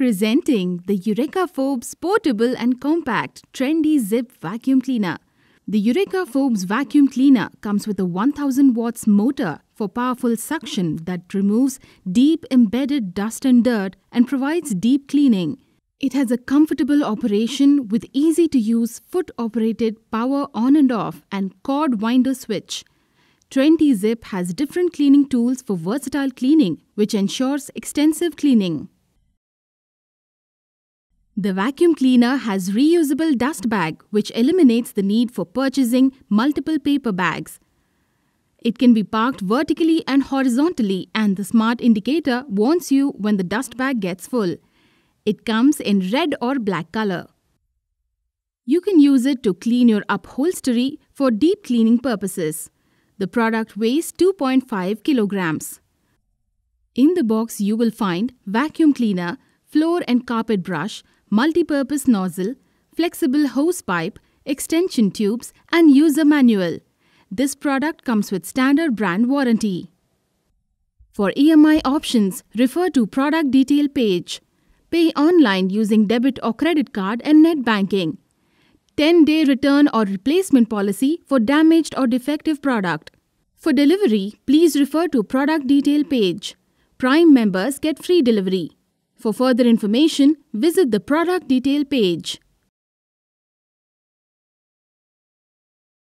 Presenting the Eureka Forbes Portable and Compact Trendy Zip Vacuum Cleaner. The Eureka Forbes Vacuum Cleaner comes with a 1000 watts motor for powerful suction that removes deep embedded dust and dirt and provides deep cleaning. It has a comfortable operation with easy to use foot operated power on and off and cord winder switch. 20 Zip has different cleaning tools for versatile cleaning, which ensures extensive cleaning. The vacuum cleaner has reusable dust bag which eliminates the need for purchasing multiple paper bags. It can be parked vertically and horizontally and the smart indicator warns you when the dust bag gets full. It comes in red or black color. You can use it to clean your upholstery for deep cleaning purposes. The product weighs 2.5 kilograms. In the box you will find vacuum cleaner, floor and carpet brush, multipurpose nozzle, flexible hose pipe, extension tubes and user manual. This product comes with standard brand warranty. For EMI options, refer to product detail page. Pay online using debit or credit card and net banking. 10-day return or replacement policy for damaged or defective product. For delivery, please refer to product detail page. Prime members get free delivery. For further information, visit the product detail page.